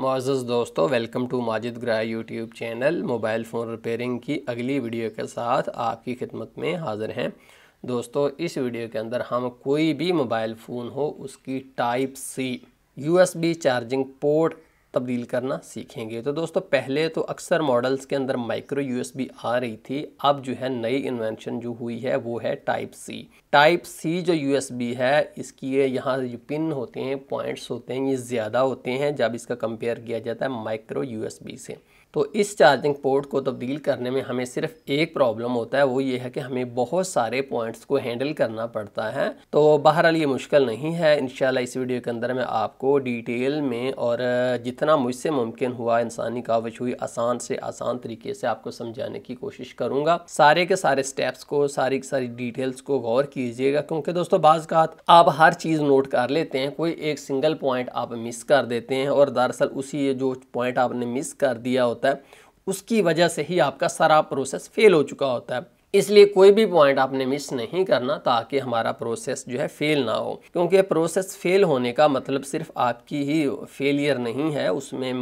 Moz दोस्तों welcome to Majid ग्राह YouTube channel mobile phone repairing की अगली वीडियो के साथ आपकी खिदमत में हाज़िर हैं दोस्तों इस वीडियो के अंदर हम कोई भी मोबाइल फ़ोन हो उसकी type C USB charging port तब्दील करना सीखेंगे तो दोस्तों पहले तो अक्सर मॉडल्स के अंदर माइक्रो यूएसबी आ रही थी अब जो है नई इन्वेंशन जो हुई है वो है टाइप सी टाइप सी जो यू है इसकी ये यहाँ जो पिन होते हैं पॉइंट्स होते हैं ये ज़्यादा होते हैं जब इसका कंपेयर किया जाता है माइक्रो यू से तो इस चार्जिंग पोर्ट को तब्दील करने में हमें सिर्फ एक प्रॉब्लम होता है वो ये है कि हमें बहुत सारे पॉइंट्स को हैंडल करना पड़ता है तो बहरहाल ये मुश्किल नहीं है इनशाला इस वीडियो के अंदर मैं आपको डिटेल में और जितना मुझसे मुमकिन हुआ इंसानी कावश हुई आसान से आसान तरीके से आपको समझाने की कोशिश करूँगा सारे के सारे स्टेप्स को सारी की सारी डिटेल्स को गौर की कीजिएगा क्योंकि दोस्तों बाज़ का आप हर चीज़ नोट कर लेते हैं कोई एक सिंगल पॉइंट आप मिस कर देते हैं और दरअसल उसी जो पॉइंट आपने मिस कर दिया होता है उसकी वजह से ही आपका सारा प्रोसेस फेल हो चुका होता है इसलिए कोई भी पॉइंट आपने मिस नहीं करना ताकि हमारा प्रोसेस जो है फेल ना हो क्योंकि प्रोसेस फेल होने का मतलब सिर्फ आपकी ही फेलियर नहीं है उसमें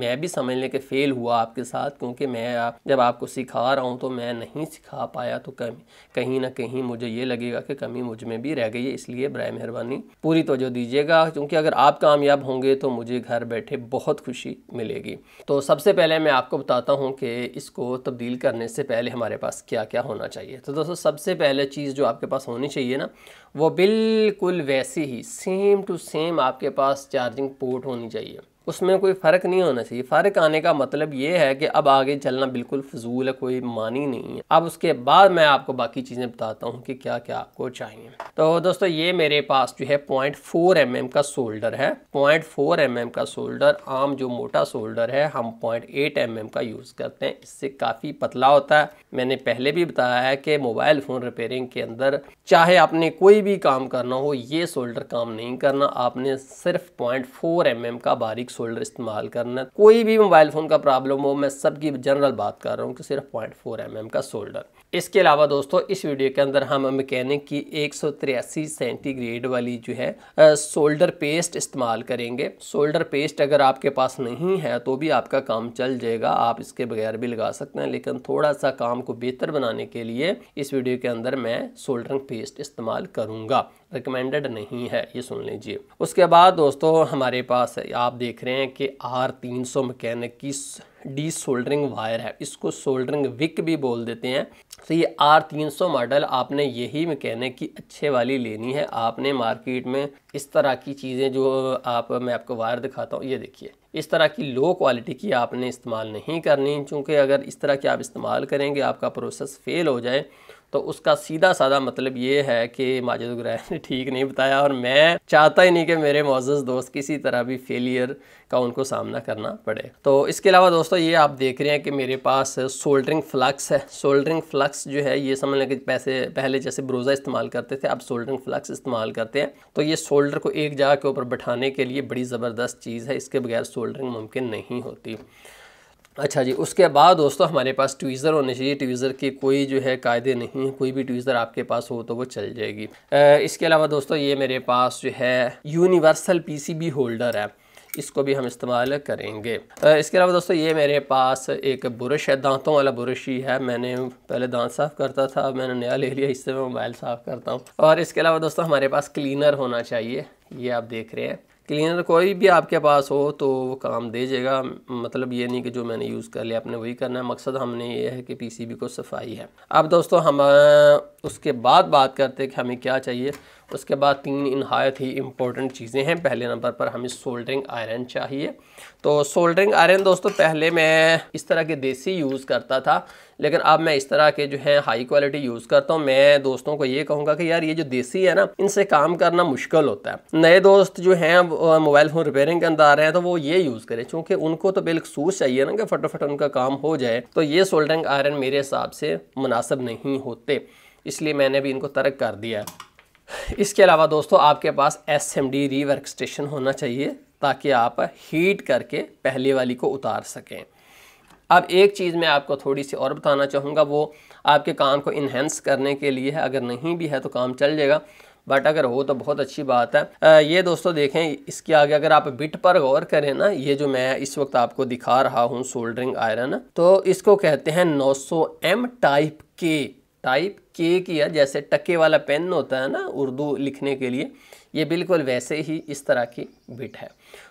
मैं भी समझ लें कि फ़ेल हुआ आपके साथ क्योंकि मैं आप, जब आपको सिखा रहा हूँ तो मैं नहीं सिखा पाया तो कम कहीं ना कहीं मुझे ये लगेगा कि कमी मुझ में भी रह गई है इसलिए बर मेहरबानी पूरी तोजह दीजिएगा क्योंकि अगर आप कामयाब होंगे तो मुझे घर बैठे बहुत खुशी मिलेगी तो सबसे पहले मैं आपको बताता हूँ कि इसको तब्दील करने से पहले हमारे पास क्या क्या होना होना चाहिए तो दोस्तों सबसे पहले चीज़ जो आपके पास होनी चाहिए ना वो बिल्कुल वैसी ही सेम टू सेम आपके पास चार्जिंग पोर्ट होनी चाहिए उसमें कोई फ़र्क नहीं होना चाहिए फ़र्क आने का मतलब ये है कि अब आगे चलना बिल्कुल फजूल है कोई मानी नहीं है अब उसके बाद मैं आपको बाकी चीज़ें बताता हूँ कि क्या क्या आपको चाहिए तो दोस्तों ये मेरे पास जो है पॉइंट फोर एम एम का शोल्डर है पॉइंट फोर एम एम का शोल्डर आम जो मोटा शोल्डर है हम पॉइंट एट एम एम का यूज़ करते हैं इससे काफ़ी पतला होता है मैंने पहले भी बताया है कि मोबाइल फ़ोन रिपेयरिंग के अंदर चाहे आपने कोई भी काम करना हो ये सोल्डर काम नहीं करना आपने सिर्फ पॉइंट फोर एम एम का बारीक शोल्डर इस्तेमाल करना कोई भी मोबाइल फ़ोन का प्रॉब्लम हो मैं सबकी जनरल बात कर रहा हूँ कि सिर्फ पॉइंट फोर एम एम का शोल्डर इसके अलावा दोस्तों इस वीडियो के अंदर हम मैकेनिक की एक सेंटीग्रेड वाली जो है सोल्डर पेस्ट इस्तेमाल करेंगे सोल्डर पेस्ट अगर आपके पास नहीं है तो भी आपका काम चल जाएगा आप इसके बगैर भी लगा सकते हैं लेकिन थोड़ा सा काम को बेहतर बनाने के लिए इस वीडियो के अंदर मैं सोल्डरिंग पेस्ट इस्तेमाल करूँगा रिकमेंडेड नहीं है ये सुन लीजिए उसके बाद दोस्तों हमारे पास आप देख रहे हैं कि आर तीन सौ मैकेनिक की डी सोल्डरिंग वायर है इसको सोल्डरिंग विक भी बोल देते हैं तो ये आर तीन सौ मॉडल आपने यही में कहने की अच्छे वाली लेनी है आपने मार्केट में इस तरह की चीज़ें जो आप मैं आपको वायर दिखाता हूँ ये देखिए इस तरह की लो क्वालिटी की आपने इस्तेमाल नहीं करनी क्योंकि अगर इस तरह की आप इस्तेमाल करेंगे आपका प्रोसेस फेल हो जाए तो उसका सीधा साधा मतलब ये है कि माजिद ग्रैन ने ठीक नहीं बताया और मैं चाहता ही नहीं कि मेरे मोज़ दोस्त किसी तरह भी फेलियर का उनको सामना करना पड़े तो इसके अलावा दोस्तों ये आप देख रहे हैं कि मेरे पास सोल्डरिंग फ्लक्स है सोल्डरिंग फ्लक्स जो है ये समझ लें कि पैसे पहले जैसे ब्रोज़ा इस्तेमाल करते थे अब सोल्डरिंग फ्लक्स इस्तेमाल करते हैं तो ये सोल्डर को एक जगह के ऊपर बैठाने के लिए बड़ी ज़बरदस्त चीज़ है इसके बगैर सोल्डरिंग मुमकिन नहीं होती अच्छा जी उसके बाद दोस्तों हमारे पास ट्वीज़र होने चाहिए ट्वीज़र के कोई जो है कायदे नहीं है कोई भी ट्वीज़र आपके पास हो तो वो चल जाएगी इसके अलावा दोस्तों ये मेरे पास जो है यूनिवर्सल पीसीबी होल्डर है इसको भी हम इस्तेमाल करेंगे इसके अलावा दोस्तों ये मेरे पास एक ब्रश है दांतों वाला ब्रश ही है मैंने पहले दांत साफ़ करता था मैंने नया ले लिया इससे मैं मोबाइल साफ़ करता हूँ और इसके अलावा दोस्तों हमारे पास क्लीनर होना चाहिए ये आप देख रहे हैं क्लीनर कोई भी आपके पास हो तो वो काम दे जाएगा मतलब ये नहीं कि जो मैंने यूज़ कर लिया आपने वही करना है मकसद हमने ये है कि पीसीबी को सफाई है अब दोस्तों हम उसके बाद बात करते हैं कि हमें क्या चाहिए उसके बाद तीन इनहायत ही इम्पोर्टेंट चीज़ें हैं पहले नंबर पर हमें सोल्डरिंग आयरन चाहिए तो सोल्डरिंग आयरन दोस्तों पहले मैं इस तरह के देसी यूज़ करता था लेकिन अब मैं इस तरह के जो है हाई क्वालिटी यूज़ करता हूँ मैं दोस्तों को ये कहूँगा कि यार ये जो देसी है ना इनसे काम करना मुश्किल होता है नए दोस्त जो हैं मोबाइल फ़ोन रिपेयरिंग के अंदर आ रहे हैं तो वो ये यूज़ करें चूँकि उनको तो बिलखसूस चाहिए ना कि फ़टोफट उनका काम हो जाए तो ये सोल्डरिंग आयरन मेरे हिसाब से मुनासब नहीं होते इसलिए मैंने भी इनको तर्क कर दिया है इसके अलावा दोस्तों आपके पास S M D rework station होना चाहिए ताकि आप हीट करके पहले वाली को उतार सकें अब एक चीज़ मैं आपको थोड़ी सी और बताना चाहूँगा वो आपके काम को इन्हेंस करने के लिए है अगर नहीं भी है तो काम चल जाएगा बट अगर हो तो बहुत अच्छी बात है आ, ये दोस्तों देखें इसके आगे अगर आप बिट पर गौर करें ना ये जो मैं इस वक्त आपको दिखा रहा हूँ सोल्डरिंग आयरन तो इसको कहते हैं 900 एम टाइप के टाइप के किया जैसे टके वाला पेन होता है ना उर्दू लिखने के लिए ये बिल्कुल वैसे ही इस तरह की बिट है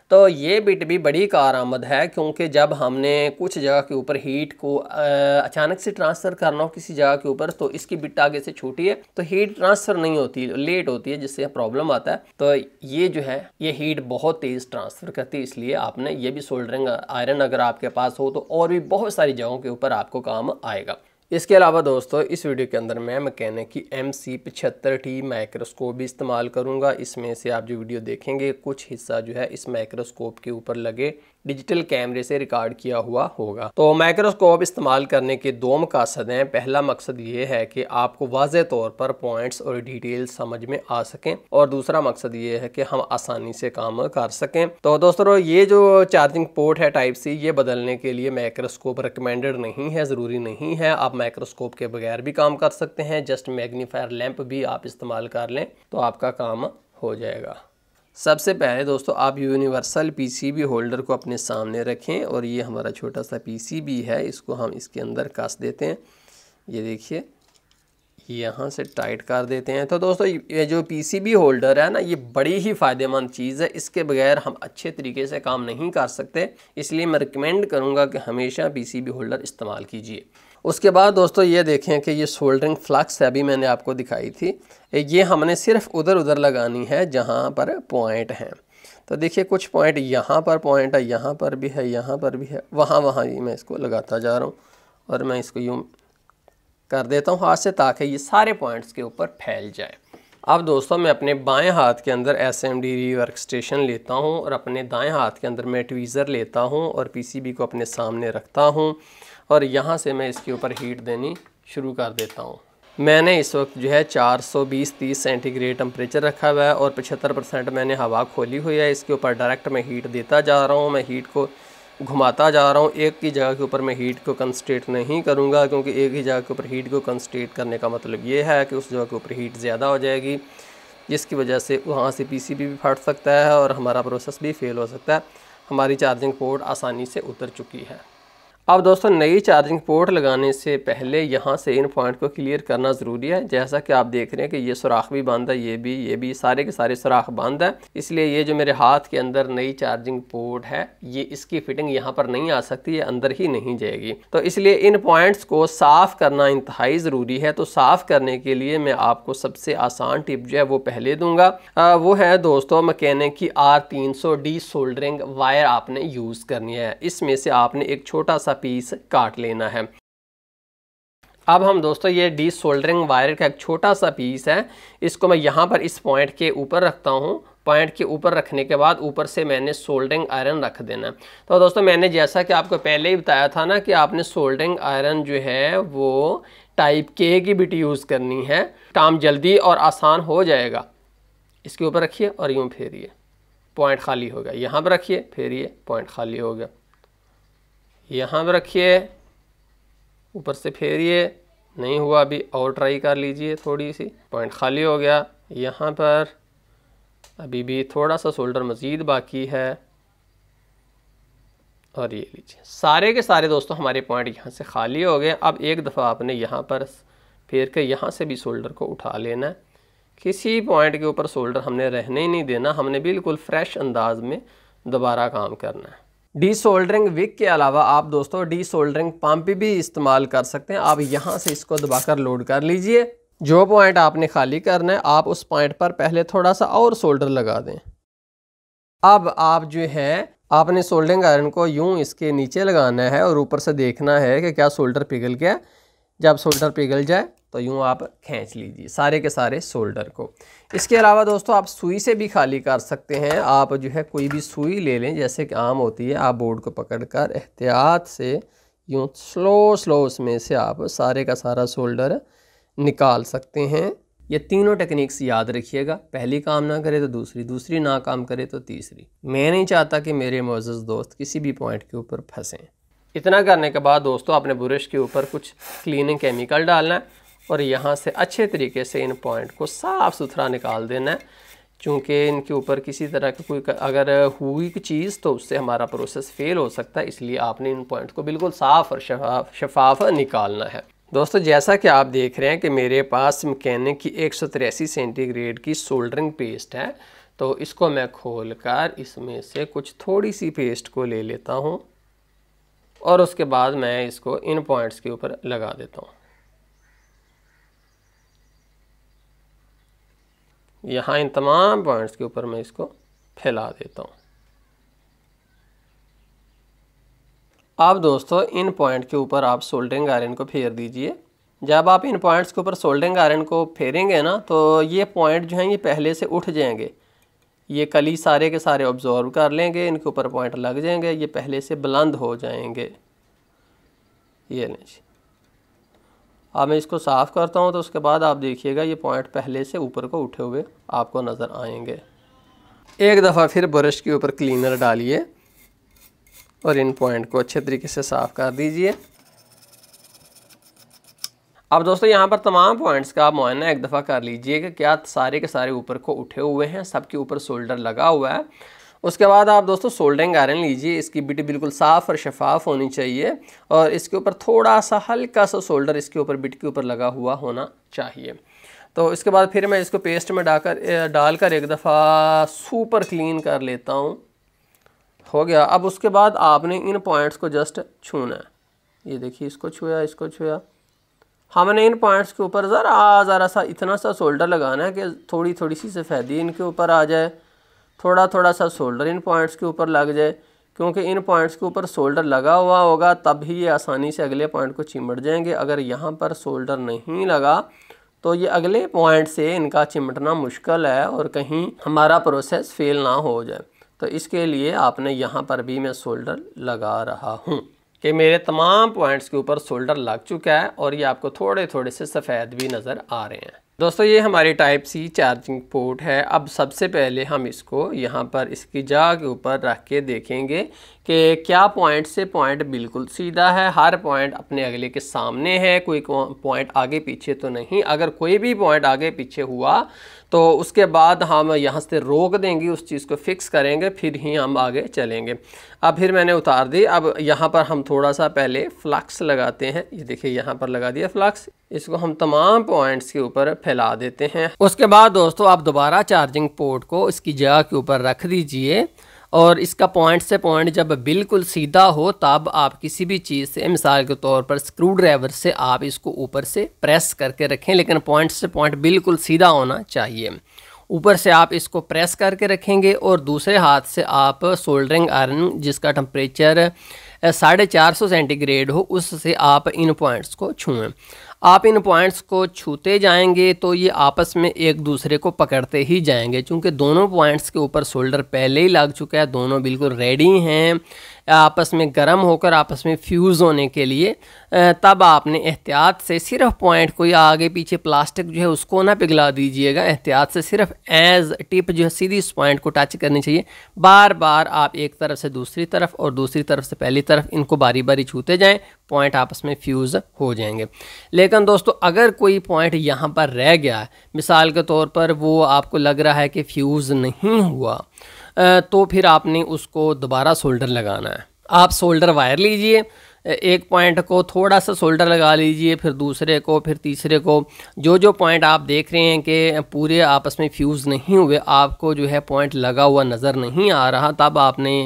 तो ये बिट भी बड़ी कारआमद है क्योंकि जब हमने कुछ जगह के ऊपर हीट को अचानक से ट्रांसफ़र करना हो किसी जगह के ऊपर तो इसकी बिट आगे से छोटी है तो हीट ट्रांसफ़र नहीं होती लेट होती है जिससे प्रॉब्लम आता है तो ये जो है ये हीट बहुत तेज़ ट्रांसफ़र करती है इसलिए आपने ये भी सोल्डरिंग आयरन अगर आपके पास हो तो और भी बहुत सारी जगहों के ऊपर आपको काम आएगा इसके अलावा दोस्तों इस वीडियो के अंदर मैं मैकेनिक की एम सी पचहत्तर टी माइक्रोस्कोप भी इस्तेमाल करूँगा इसमें से आप जो वीडियो देखेंगे कुछ हिस्सा जो है इस माइक्रोस्कोप के ऊपर लगे डिजिटल कैमरे से रिकॉर्ड किया हुआ होगा तो माइक्रोस्कोप इस्तेमाल करने के दो मकसद हैं पहला मकसद ये है कि आपको वाज तौर पर पॉइंट्स और डिटेल समझ में आ सकें और दूसरा मकसद ये है कि हम आसानी से काम कर सकें तो दोस्तों ये जो चार्जिंग पोर्ट है टाइप सी ये बदलने के लिए माइक्रोस्कोप रिकमेंडेड नहीं है ज़रूरी नहीं है आप माइक्रोस्कोप के बगैर भी काम कर सकते हैं जस्ट मैग्नीफायर लैंप भी आप इस्तेमाल कर लें तो आपका काम हो जाएगा सबसे पहले दोस्तों आप यूनिवर्सल पीसीबी होल्डर को अपने सामने रखें और ये हमारा छोटा सा पीसीबी है इसको हम इसके अंदर कस देते हैं ये देखिए यहाँ से टाइट कर देते हैं तो दोस्तों ये जो पीसीबी होल्डर है ना ये बड़ी ही फ़ायदेमंद चीज़ है इसके बगैर हम अच्छे तरीके से काम नहीं कर सकते इसलिए मैं रिकमेंड करूँगा कि हमेशा पी होल्डर इस्तेमाल कीजिए उसके बाद दोस्तों ये देखें कि ये सोल्डरिंग फ्लक्स है अभी मैंने आपको दिखाई थी ये हमने सिर्फ उधर उधर लगानी है जहाँ पर पॉइंट हैं तो देखिए कुछ पॉइंट यहाँ पर पॉइंट है यहाँ पर भी है यहाँ पर भी है वहाँ वहाँ ही मैं इसको लगाता जा रहा हूँ और मैं इसको यूँ कर देता हूँ हाथ से ताकि ये सारे पॉइंट्स के ऊपर फैल जाए अब दोस्तों मैं अपने बाएं हाथ के अंदर S M D rework station लेता हूँ और अपने दाएं हाथ के अंदर मैं ट्वीज़र लेता हूँ और पीसीबी को अपने सामने रखता हूँ और यहाँ से मैं इसके ऊपर हीट देनी शुरू कर देता हूँ मैंने इस वक्त जो है 420-30 सेंटीग्रेड टेम्परेचर रखा हुआ है और 75 परसेंट मैंने हवा खोली हुई है इसके ऊपर डायरेक्ट मैं हीट देता जा रहा हूँ मैं हीट को घुमाता जा रहा हूँ एक ही जगह के ऊपर मैं हीट को कंस्ट्रेट नहीं करूँगा क्योंकि एक ही जगह के ऊपर हीट को कंस्ट्रेट करने का मतलब ये है कि उस जगह के ऊपर हीट ज़्यादा हो जाएगी जिसकी वजह से वहाँ से पी भी फट सकता है और हमारा प्रोसेस भी फेल हो सकता है हमारी चार्जिंग पोर्ट आसानी से उतर चुकी है अब दोस्तों नई चार्जिंग पोर्ट लगाने से पहले यहाँ से इन पॉइंट को क्लियर करना ज़रूरी है जैसा कि आप देख रहे हैं कि ये सुराख भी बंद है ये भी ये भी सारे के सारे सुराख बंद है इसलिए ये जो मेरे हाथ के अंदर नई चार्जिंग पोर्ट है ये इसकी फिटिंग यहाँ पर नहीं आ सकती ये अंदर ही नहीं जाएगी तो इसलिए इन पॉइंट्स को साफ़ करना इंतहाई ज़रूरी है तो साफ़ करने के लिए मैं आपको सबसे आसान टिप जो है वो पहले दूंगा वो है दोस्तों मकैनिक की आर तीन सौ डी सोल्डरिंग वायर आपने यूज़ करनी है इसमें से आपने एक छोटा सा सा पीस काट लेना है अब हम दोस्तों ये डी सोल्डरिंग वायर का एक छोटा सा पीस है इसको मैं यहाँ पर इस पॉइंट के ऊपर रखता हूँ पॉइंट के ऊपर रखने के बाद ऊपर से मैंने सोल्डरिंग आयरन रख देना तो दोस्तों मैंने जैसा कि आपको पहले ही बताया था ना कि आपने सोल्डरिंग आयरन जो है वो टाइप के की बिट यूज़ करनी है काम जल्दी और आसान हो जाएगा इसके ऊपर रखिए और यूँ फेरिए पॉइंट खाली हो गया यहाँ पर रखिए फेरिए पॉइंट खाली हो गया यहाँ पर रखिए ऊपर से फेरिए नहीं हुआ अभी और ट्राई कर लीजिए थोड़ी सी पॉइंट खाली हो गया यहाँ पर अभी भी थोड़ा सा शोल्डर मज़ीद बाकी है और ये लीजिए सारे के सारे दोस्तों हमारे पॉइंट यहाँ से खाली हो गए अब एक दफ़ा आपने यहाँ पर फेर के यहाँ से भी शोल्डर को उठा लेना है किसी पॉइंट के ऊपर शोल्डर हमने रहने ही नहीं देना हमने बिल्कुल फ्रेश अंदाज में दोबारा काम करना है डी सोल्डरिंग विक के अलावा आप दोस्तों डी सोल्डरिंग पंप भी इस्तेमाल कर सकते हैं आप यहाँ से इसको दबाकर लोड कर लीजिए जो पॉइंट आपने खाली करना है आप उस पॉइंट पर पहले थोड़ा सा और सोल्डर लगा दें अब आप जो है आपने सोल्डरिंग आयरन को यूं इसके नीचे लगाना है और ऊपर से देखना है कि क्या सोल्डर पिघल गया जब सोल्डर पिघल जाए तो यूँ आप खींच लीजिए सारे के सारे शोल्डर को इसके अलावा दोस्तों आप सुई से भी खाली कर सकते हैं आप जो है कोई भी सुई ले लें जैसे कि आम होती है आप बोर्ड को पकड़कर एहतियात से यूँ स्लो स्लो उसमें से आप सारे का सारा शोल्डर निकाल सकते हैं ये तीनों टेक्निक्स याद रखिएगा पहली काम ना करे तो दूसरी दूसरी ना काम करे तो तीसरी मैं नहीं चाहता कि मेरे मोज़ दोस्त किसी भी पॉइंट के ऊपर फंसें इतना करने के बाद दोस्तों आपने ब्रश के ऊपर कुछ क्लीनिंग केमिकल डालना है और यहाँ से अच्छे तरीके से इन पॉइंट को साफ़ सुथरा निकाल देना है चूँकि इनके ऊपर किसी तरह की कोई अगर हुई चीज़ तो उससे हमारा प्रोसेस फ़ेल हो सकता है इसलिए आपने इन पॉइंट को बिल्कुल साफ़ और शफाफ शफाफ निकालना है दोस्तों जैसा कि आप देख रहे हैं कि मेरे पास मकैनिक की एक सेंटीग्रेड की सोल्डरिंग पेस्ट है तो इसको मैं कर इसमें से कुछ थोड़ी सी पेस्ट को ले लेता हूँ और उसके बाद मैं इसको इन पॉइंट्स के ऊपर लगा देता हूँ यहाँ इन तमाम पॉइंट्स के ऊपर मैं इसको फैला देता हूँ अब दोस्तों इन पॉइंट के ऊपर आप सोल्डिंग आयरन को फेर दीजिए जब आप इन पॉइंट्स के ऊपर सोल्डिंग आयरन को फेरेंगे ना तो ये पॉइंट जो हैं ये पहले से उठ जाएंगे ये कली सारे के सारे ऑब्ज़ॉर्व कर लेंगे इनके ऊपर पॉइंट लग जाएंगे ये पहले से बुलंद हो जाएंगे ये जी अब हाँ, मैं इसको साफ़ करता हूँ तो उसके बाद आप देखिएगा ये पॉइंट पहले से ऊपर को उठे हुए आपको नज़र आएंगे एक दफ़ा फिर ब्रश के ऊपर क्लीनर डालिए और इन पॉइंट को अच्छे तरीके से साफ़ कर दीजिए अब दोस्तों यहाँ पर तमाम पॉइंट्स का आप मुआयना एक दफ़ा कर लीजिए कि क्या सारे के सारे ऊपर को उठे हुए हैं सबके ऊपर शोल्डर लगा हुआ है उसके बाद आप दोस्तों सोल्डरिंग आयरन लीजिए इसकी बिटी बिल्कुल साफ़ और शफाफ होनी चाहिए और इसके ऊपर थोड़ा सा हल्का सा सोल्डर इसके ऊपर बिट के ऊपर लगा हुआ होना चाहिए तो इसके बाद फिर मैं इसको पेस्ट में डाकर डालकर एक दफ़ा सुपर क्लीन कर लेता हूँ हो गया अब उसके बाद आपने इन पॉइंट्स को जस्ट छूना है ये देखिए इसको छूया इसको छूया हमने इन पॉइंट्स के ऊपर ज़रा ज़रा सा इतना सा शोल्डर लगाना है कि थोड़ी थोड़ी सी सफ़ेदी इनके ऊपर आ जाए थोड़ा थोड़ा सा सोल्डर इन पॉइंट्स के ऊपर लग जाए क्योंकि इन पॉइंट्स के ऊपर सोल्डर लगा हुआ होगा तब ही ये आसानी से अगले पॉइंट को चिमट जाएंगे अगर यहाँ पर सोल्डर नहीं लगा तो ये अगले पॉइंट से इनका चिमटना मुश्किल है और कहीं हमारा प्रोसेस फेल ना हो जाए तो इसके लिए आपने यहाँ पर भी मैं सोल्डर लगा रहा हूँ कि मेरे तमाम पॉइंट्स के ऊपर सोल्डर लग चुका है और ये आपको थोड़े थोड़े से सफ़ेद भी नज़र आ रहे हैं दोस्तों ये हमारी टाइप सी चार्जिंग पोर्ट है अब सबसे पहले हम इसको यहाँ पर इसकी जगह के ऊपर रख के देखेंगे कि क्या पॉइंट से पॉइंट बिल्कुल सीधा है हर पॉइंट अपने अगले के सामने है कोई पॉइंट आगे पीछे तो नहीं अगर कोई भी पॉइंट आगे पीछे हुआ तो उसके बाद हम यहाँ से रोक देंगे उस चीज़ को फिक्स करेंगे फिर ही हम आगे चलेंगे अब फिर मैंने उतार दी अब यहाँ पर हम थोड़ा सा पहले फ्लक्स लगाते हैं ये देखिए यहाँ पर लगा दिया फ्लक्स इसको हम तमाम पॉइंट्स के ऊपर फैला देते हैं उसके बाद दोस्तों आप दोबारा चार्जिंग पोर्ट को इसकी जगह के ऊपर रख दीजिए और इसका पॉइंट से पॉइंट जब बिल्कुल सीधा हो तब आप किसी भी चीज़ से मिसाल के तौर पर स्क्रू ड्राइवर से आप इसको ऊपर से प्रेस करके रखें लेकिन पॉइंट से पॉइंट बिल्कुल सीधा होना चाहिए ऊपर से आप इसको प्रेस करके रखेंगे और दूसरे हाथ से आप सोल्डरिंग आयरन जिसका टम्परेचर साढ़े चार सौ सेंटीग्रेड हो उससे आप इन पॉइंट्स को छुएं आप इन पॉइंट्स को छूते जाएंगे तो ये आपस में एक दूसरे को पकड़ते ही जाएंगे क्योंकि दोनों पॉइंट्स के ऊपर शोल्डर पहले ही लग चुका है दोनों बिल्कुल रेडी हैं आपस में गर्म होकर आपस में फ्यूज़ होने के लिए तब आपने एहतियात से सिर्फ पॉइंट को या आगे पीछे प्लास्टिक जो है उसको ना पिघला दीजिएगा एहतियात से सिर्फ एज टिप जो है सीधी इस पॉइंट को टच करनी चाहिए बार बार आप एक तरफ से दूसरी तरफ और दूसरी तरफ से पहली तरफ इनको बारी बारी छूते जाएँ पॉइंट आपस में फ्यूज़ हो जाएंगे लेकिन लेकिन दोस्तों अगर कोई पॉइंट यहाँ पर रह गया है मिसाल के तौर पर वो आपको लग रहा है कि फ्यूज़ नहीं हुआ तो फिर आपने उसको दोबारा सोल्डर लगाना है आप सोल्डर वायर लीजिए एक पॉइंट को थोड़ा सा शोल्डर लगा लीजिए फिर दूसरे को फिर तीसरे को जो जो पॉइंट आप देख रहे हैं कि पूरे आपस में फ्यूज़ नहीं हुए आपको जो है पॉइंट लगा हुआ नज़र नहीं आ रहा तब आपने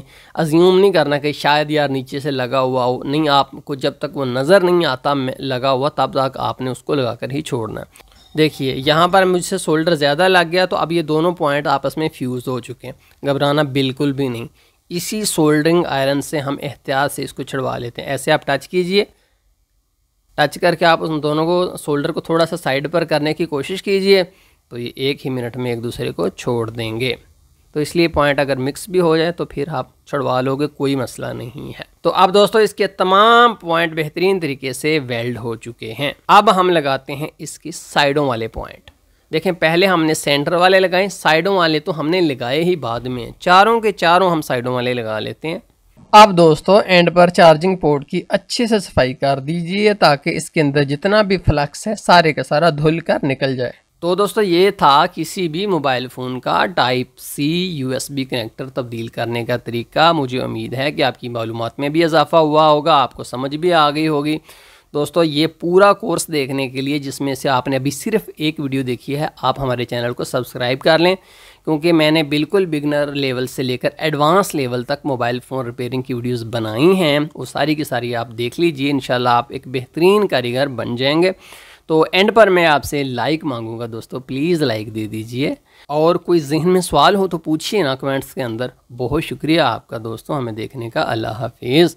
अज्यूम नहीं करना कि शायद यार नीचे से लगा हुआ हो नहीं आपको जब तक वो नज़र नहीं आता लगा हुआ तब तक आपने उसको लगा कर ही छोड़ना देखिए यहाँ पर मुझसे शोल्डर ज़्यादा लग गया तो अब ये दोनों पॉइंट आपस में फ्यूज़ हो चुके हैं घबराना बिल्कुल भी नहीं इसी सोल्डरिंग आयरन से हम एहतियात से इसको छिड़वा लेते हैं ऐसे आप टच कीजिए टच करके आप उन दोनों को सोल्डर को थोड़ा सा साइड पर करने की कोशिश कीजिए तो ये एक ही मिनट में एक दूसरे को छोड़ देंगे तो इसलिए पॉइंट अगर मिक्स भी हो जाए तो फिर आप छुड़वा लोगे कोई मसला नहीं है तो अब दोस्तों इसके तमाम पॉइंट बेहतरीन तरीके से वेल्ड हो चुके हैं अब हम लगाते हैं इसकी साइडों वाले पॉइंट देखें पहले हमने सेंटर वाले लगाए साइडों वाले तो हमने लगाए ही बाद में चारों के चारों हम साइडों वाले लगा लेते हैं अब दोस्तों एंड पर चार्जिंग पोर्ट की अच्छे से सफाई कर दीजिए ताकि इसके अंदर जितना भी फ्लक्स है सारे का सारा धुल कर निकल जाए तो दोस्तों ये था किसी भी मोबाइल फ़ोन का टाइप सी यूएसबी कनेक्टर तब्दील करने का तरीका मुझे उम्मीद है कि आपकी मालूम में भी इजाफ़ा हुआ होगा आपको समझ भी आ गई होगी दोस्तों ये पूरा कोर्स देखने के लिए जिसमें से आपने अभी सिर्फ एक वीडियो देखी है आप हमारे चैनल को सब्सक्राइब कर लें क्योंकि मैंने बिल्कुल बिगनर लेवल से लेकर एडवांस लेवल तक मोबाइल फ़ोन रिपेयरिंग की वीडियोस बनाई हैं वो सारी की सारी आप देख लीजिए इन आप एक बेहतरीन कारीगर बन जाएंगे तो एंड पर मैं आपसे लाइक मांगूंगा दोस्तों प्लीज़ लाइक दे दीजिए और कोई जहन में सवाल हो तो पूछिए ना कमेंट्स के अंदर बहुत शुक्रिया आपका दोस्तों हमें देखने का अल्लाह हाफिज़